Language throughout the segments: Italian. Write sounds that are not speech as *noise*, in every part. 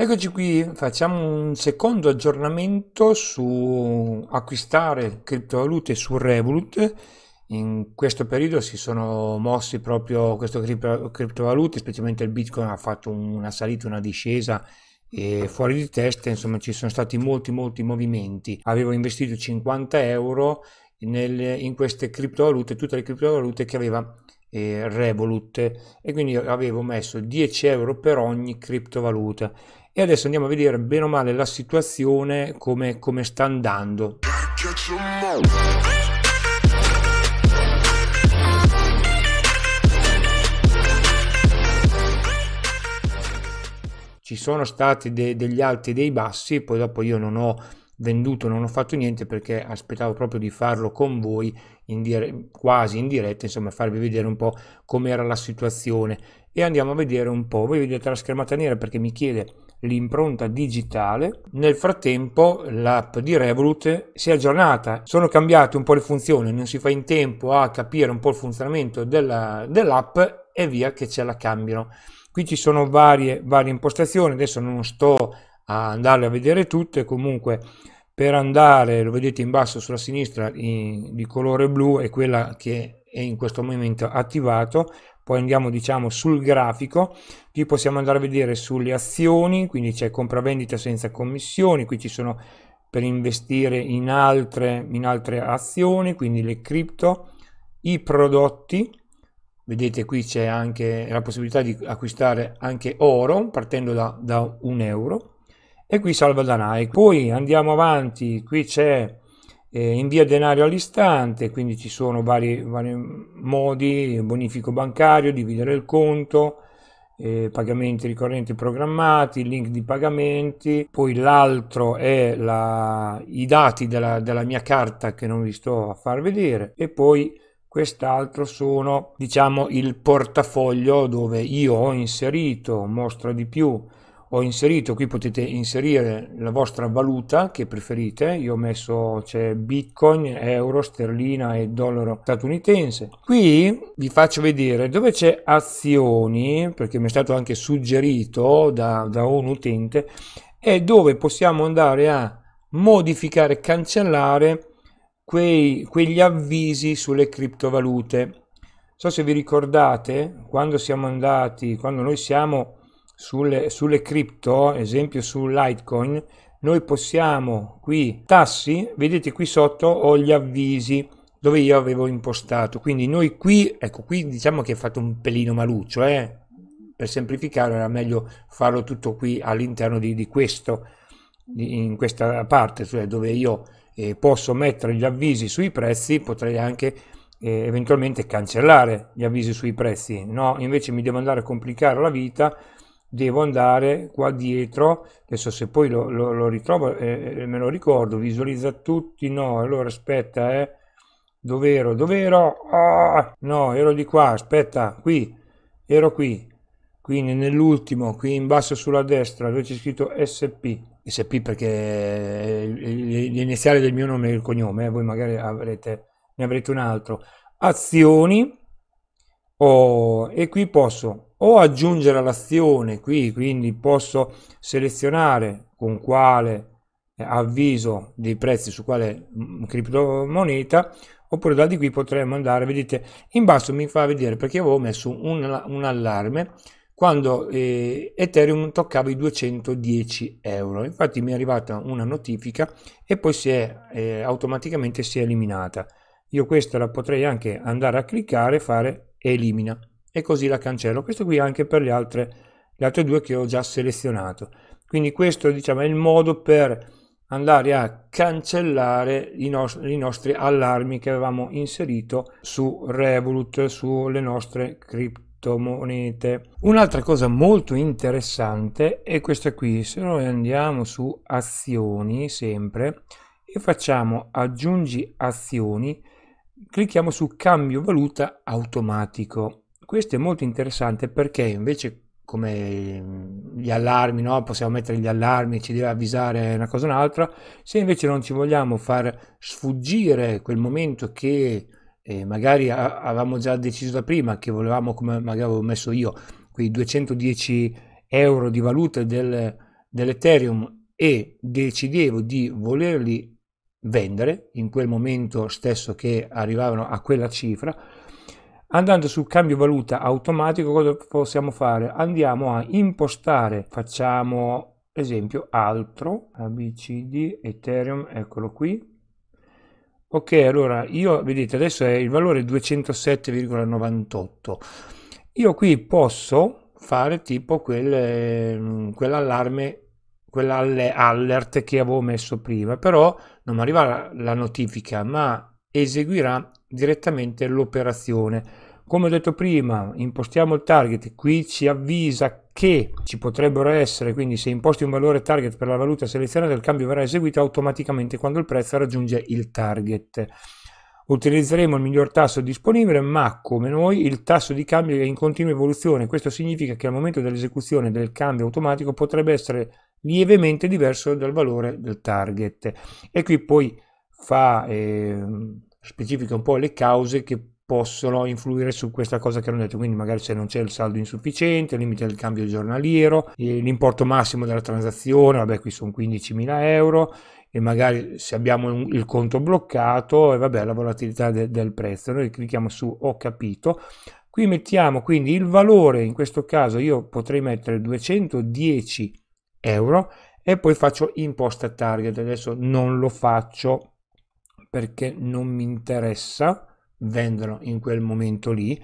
Eccoci qui, facciamo un secondo aggiornamento su acquistare criptovalute su Revolut. In questo periodo si sono mossi proprio queste criptovalute, specialmente il Bitcoin ha fatto una salita, una discesa e fuori di testa, insomma ci sono stati molti molti movimenti. Avevo investito 50 euro nel, in queste criptovalute, tutte le criptovalute che aveva eh, Revolut e quindi avevo messo 10 euro per ogni criptovaluta e adesso andiamo a vedere bene o male la situazione come, come sta andando ci sono stati de degli alti e dei bassi poi dopo io non ho venduto, non ho fatto niente perché aspettavo proprio di farlo con voi in dire, quasi in diretta, insomma farvi vedere un po' com'era la situazione e andiamo a vedere un po', voi vedete la schermata nera perché mi chiede l'impronta digitale nel frattempo l'app di Revolut si è aggiornata sono cambiate un po' le funzioni non si fa in tempo a capire un po' il funzionamento dell'app e via che ce la cambiano qui ci sono varie, varie impostazioni adesso non sto a andarle a vedere tutte comunque per andare, lo vedete in basso sulla sinistra in, di colore blu è quella che è in questo momento attivato, poi andiamo diciamo sul grafico, qui possiamo andare a vedere sulle azioni, quindi c'è compravendita senza commissioni, qui ci sono per investire in altre, in altre azioni, quindi le cripto, i prodotti, vedete qui c'è anche la possibilità di acquistare anche oro partendo da, da un euro, e qui salva danai. Poi andiamo avanti, qui c'è eh, invia denaro all'istante, quindi ci sono vari, vari, modi, bonifico bancario, dividere il conto, eh, pagamenti ricorrenti programmati, link di pagamenti, poi l'altro è la, i dati della, della mia carta che non vi sto a far vedere e poi quest'altro sono diciamo il portafoglio dove io ho inserito mostra di più ho inserito, qui potete inserire la vostra valuta che preferite, io ho messo c'è bitcoin, euro, sterlina e dollaro statunitense. Qui vi faccio vedere dove c'è azioni, perché mi è stato anche suggerito da, da un utente, è dove possiamo andare a modificare, cancellare quei, quegli avvisi sulle criptovalute. Non so se vi ricordate quando siamo andati, quando noi siamo sulle, sulle cripto, esempio su Litecoin, noi possiamo qui tassi, vedete qui sotto ho gli avvisi dove io avevo impostato. Quindi noi qui, ecco qui diciamo che è fatto un pelino maluccio, eh? per semplificare era meglio farlo tutto qui all'interno di, di, questo, di, in questa parte, cioè dove io eh, posso mettere gli avvisi sui prezzi, potrei anche eh, eventualmente cancellare gli avvisi sui prezzi, no? Invece mi devo andare a complicare la vita devo andare qua dietro, adesso se poi lo, lo, lo ritrovo eh, eh me lo ricordo, visualizza tutti, no, allora aspetta, eh, dov'ero, dov'ero, oh, no, ero di qua, aspetta, qui, ero qui, quindi nell'ultimo, qui in basso sulla destra, dove c'è scritto SP, SP perché l'iniziale del mio nome e il cognome, eh, voi magari avrete, ne avrete un altro, azioni, oh, e qui posso o aggiungere all'azione qui, quindi posso selezionare con quale eh, avviso dei prezzi su quale mm, criptomoneta oppure da di qui potremmo andare vedete in basso mi fa vedere perché avevo messo un, un allarme quando eh, ethereum toccava i 210 euro infatti mi è arrivata una notifica e poi si è eh, automaticamente si è eliminata io questa la potrei anche andare a cliccare e fare elimina e così la cancello. Questo qui anche per le altre, le altre due che ho già selezionato. Quindi questo diciamo, è il modo per andare a cancellare i, nost i nostri allarmi che avevamo inserito su Revolut, sulle nostre cripto criptomonete. Un'altra cosa molto interessante è questa qui, se noi andiamo su azioni sempre e facciamo aggiungi azioni, clicchiamo su cambio valuta automatico questo è molto interessante perché invece come mm, gli allarmi, no? possiamo mettere gli allarmi, ci deve avvisare una cosa o un'altra, se invece non ci vogliamo far sfuggire quel momento che eh, magari a- avevamo già deciso da prima, che volevamo, come magari avevo messo io, quei 210 euro di valuta del, dell'Ethereum e decidevo di volerli vendere in quel momento stesso che arrivavano a quella cifra, Andando sul cambio valuta automatico cosa possiamo fare? Andiamo a impostare, facciamo esempio altro, ABCD, Ethereum, eccolo qui. Ok, allora io, vedete, adesso è il valore 207,98. Io qui posso fare tipo quel, ehm, quell'allarme, quell'allert che avevo messo prima, però non mi arriva la notifica, ma eseguirà direttamente l'operazione. Come ho detto prima, impostiamo il target, qui ci avvisa che ci potrebbero essere, quindi se imposti un valore target per la valuta selezionata, il cambio verrà eseguito automaticamente quando il prezzo raggiunge il target. Utilizzeremo il miglior tasso disponibile, ma come noi il tasso di cambio è in continua evoluzione. Questo significa che al momento dell'esecuzione del cambio automatico potrebbe essere lievemente diverso dal valore del target. E qui poi fa... Eh, specifica un po' le cause che possono influire su questa cosa che hanno detto, quindi magari se non c'è il saldo insufficiente, il limite del cambio giornaliero, l'importo massimo della transazione, vabbè qui sono 15.000 euro, e magari se abbiamo il conto bloccato e vabbè la volatilità de del prezzo noi clicchiamo su ho capito qui mettiamo quindi il valore in questo caso io potrei mettere 210 euro e poi faccio imposta target adesso non lo faccio perché non mi interessa vendono in quel momento lì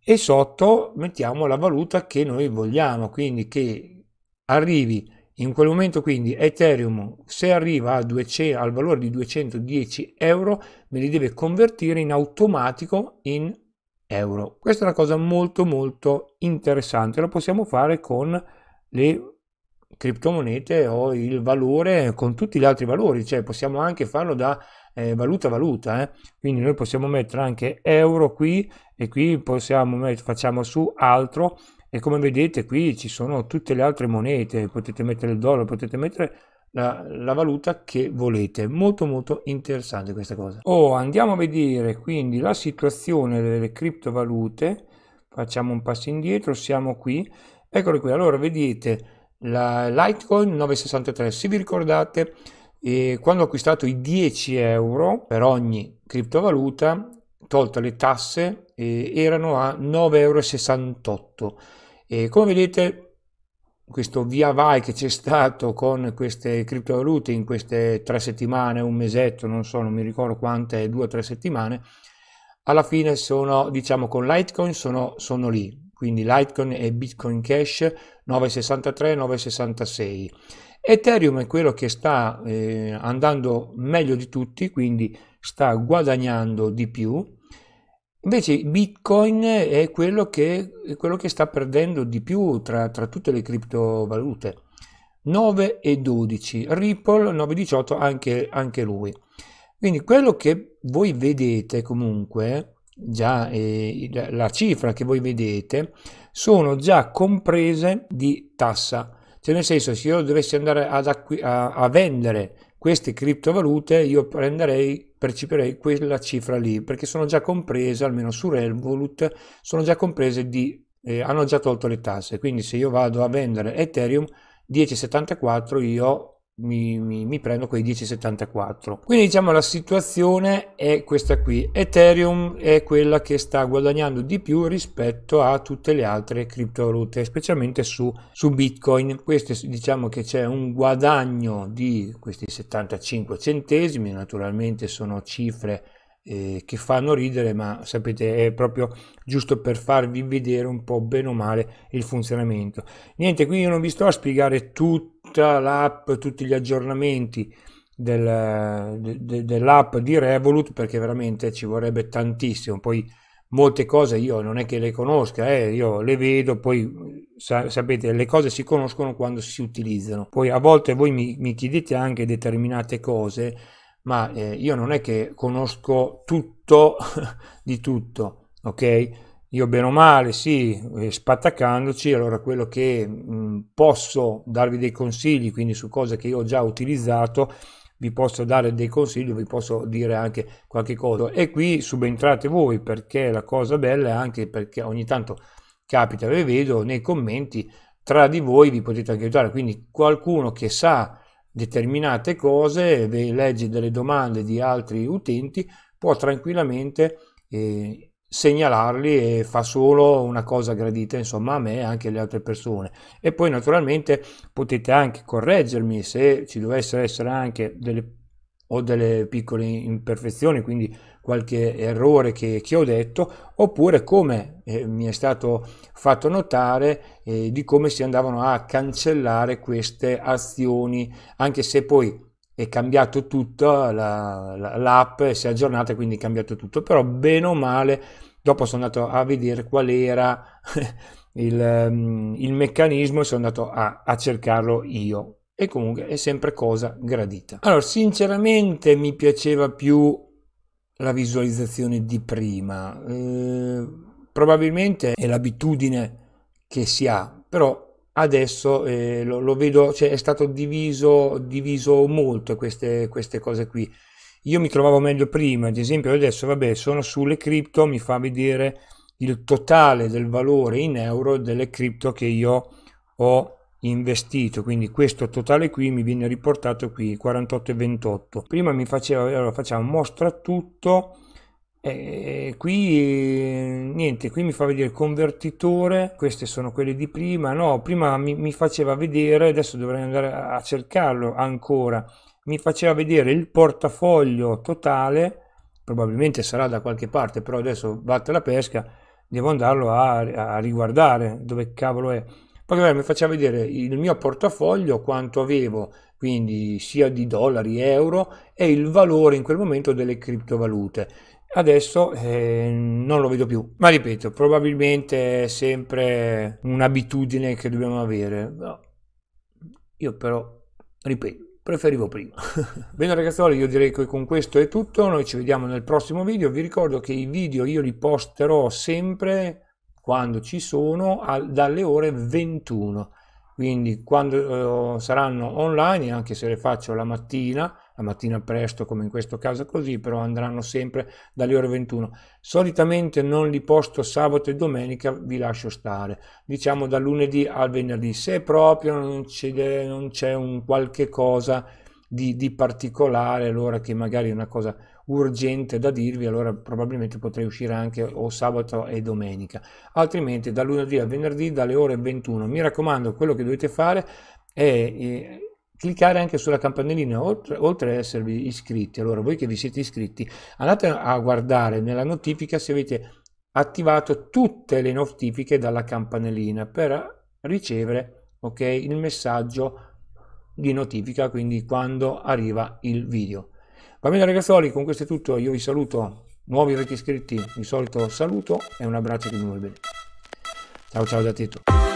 e sotto mettiamo la valuta che noi vogliamo quindi che arrivi in quel momento quindi Ethereum se arriva 200, al valore di 210 euro me li deve convertire in automatico in euro. Questa è una cosa molto molto interessante, lo possiamo fare con le criptomonete o il valore, con tutti gli altri valori, cioè possiamo anche farlo da eh, valuta valuta, eh? quindi noi possiamo mettere anche euro qui e qui possiamo mettere, facciamo su altro e come vedete qui ci sono tutte le altre monete, potete mettere il dollaro, potete mettere la, la, valuta che volete molto molto interessante questa cosa oh andiamo a vedere quindi la situazione delle criptovalute facciamo un passo indietro siamo qui eccolo qui allora vedete la litecoin 963 se vi ricordate e quando ho acquistato i 10 euro per ogni criptovaluta, tolte le tasse, eh, erano a 9,68 euro. E come vedete questo via vai che c'è stato con queste criptovalute in queste tre settimane, un mesetto, non so, non mi ricordo quante, due o tre settimane, alla fine sono, diciamo, con Litecoin sono, sono lì, quindi Litecoin e Bitcoin Cash 9,63 9,66. Ethereum è quello che sta eh, andando meglio di tutti, quindi sta guadagnando di più. Invece Bitcoin è quello che, è quello che sta perdendo di più tra, tra tutte le criptovalute. 9,12, Ripple 9,18 anche, anche lui. Quindi quello che voi vedete comunque già eh, la cifra che voi vedete sono già comprese di tassa cioè nel senso se io dovessi andare ad a, a, vendere queste criptovalute io prenderei percepirei quella cifra lì perché sono già comprese almeno su Revolut sono già comprese di eh, hanno già tolto le tasse quindi se io vado a vendere Ethereum 10,74 io mi, mi, mi, prendo quei 10,74 quindi diciamo la situazione è questa qui ethereum è quella che sta guadagnando di più rispetto a tutte le altre criptovalute specialmente su, su bitcoin questo diciamo che c'è un guadagno di questi 75 centesimi naturalmente sono cifre eh, che fanno ridere, ma sapete, è proprio giusto per farvi vedere un po' bene o male il funzionamento. Niente, qui io non vi sto a spiegare tutta l'app, tutti gli aggiornamenti del, de, dell'app di Revolut, perché veramente ci vorrebbe tantissimo. Poi molte cose io non è che le conosca, eh, io le vedo, poi eh, sa, sapete le cose si conoscono quando si utilizzano. Poi a volte voi mi, mi chiedete anche determinate cose ma eh, io non è che conosco tutto *laughs* di tutto, ok? Io bene o male, sì, eh, spattaccandoci, allora quello che mh, mm, posso darvi dei consigli, quindi su cose che io ho già utilizzato, vi posso dare dei consigli, vi posso dire anche qualche cosa. E qui subentrate voi, perché la cosa bella è anche perché ogni tanto capita, le vedo nei commenti, tra di voi vi potete anche aiutare, quindi qualcuno che sa determinate cose, legge delle domande di altri utenti, può tranquillamente eh, segnalarli e fa solo una cosa gradita insomma a me e anche alle altre persone e poi naturalmente potete anche correggermi se ci dovessero essere anche delle o delle piccole imperfezioni quindi qualche errore che, che ho detto, oppure come eh, mi è stato fatto notare eh, di come si andavano a cancellare queste azioni, anche se poi è cambiato tutto, la, la, l'app si è aggiornata, quindi è cambiato tutto, però bene o male, dopo sono andato a vedere qual era *laughs* il, mm, il meccanismo e sono andato a, a cercarlo io e comunque è sempre cosa gradita. Allora, sinceramente mi piaceva più la visualizzazione di prima. Eh, probabilmente è l'abitudine che si ha, però adesso eh, lo, lo, vedo, cioè è stato diviso, diviso molto queste, queste, cose qui. Io mi trovavo meglio prima, ad esempio adesso vabbè sono sulle cripto, mi fa vedere il totale del valore in euro delle cripto che io ho investito quindi questo totale qui mi viene riportato qui 48,28 prima mi faceva allora facciamo mostra tutto e qui niente qui mi fa vedere il convertitore queste sono quelle di prima no prima mi, mi faceva vedere adesso dovrei andare a cercarlo ancora mi faceva vedere il portafoglio totale probabilmente sarà da qualche parte però adesso batte la pesca devo andarlo a, a riguardare dove cavolo è poi mi faceva vedere il mio portafoglio, quanto avevo, quindi sia di dollari, euro e il valore in quel momento delle criptovalute. Adesso eh, non lo vedo più, ma ripeto, probabilmente è sempre un'abitudine che dobbiamo avere. No. Io però, ripeto, preferivo prima. *laughs* Bene ragazzi, io direi che con questo è tutto, noi ci vediamo nel prossimo video, vi ricordo che i video io li posterò sempre quando ci sono al, dalle ore 21 quindi quando eh, saranno online anche se le faccio la mattina la mattina presto come in questo caso così però andranno sempre dalle ore 21 solitamente non li posto sabato e domenica vi lascio stare diciamo da lunedì al venerdì se proprio non c'è, un qualche cosa di, di particolare allora che magari è una cosa urgente da dirvi, allora probabilmente potrei uscire anche o sabato e domenica. Altrimenti da lunedì a venerdì dalle ore 21. Mi raccomando, quello che dovete fare è eh, cliccare anche sulla campanellina oltre, oltre ad esservi iscritti. Allora, voi che vi siete iscritti, andate a guardare nella notifica se avete attivato tutte le notifiche dalla campanellina per ricevere okay, il messaggio di notifica, quindi quando arriva il video. Va bene ragazzoli, con questo è tutto, io vi saluto, nuovi avete iscritti, di solito saluto e un abbraccio che mi vuole bene. Ciao ciao da Tito.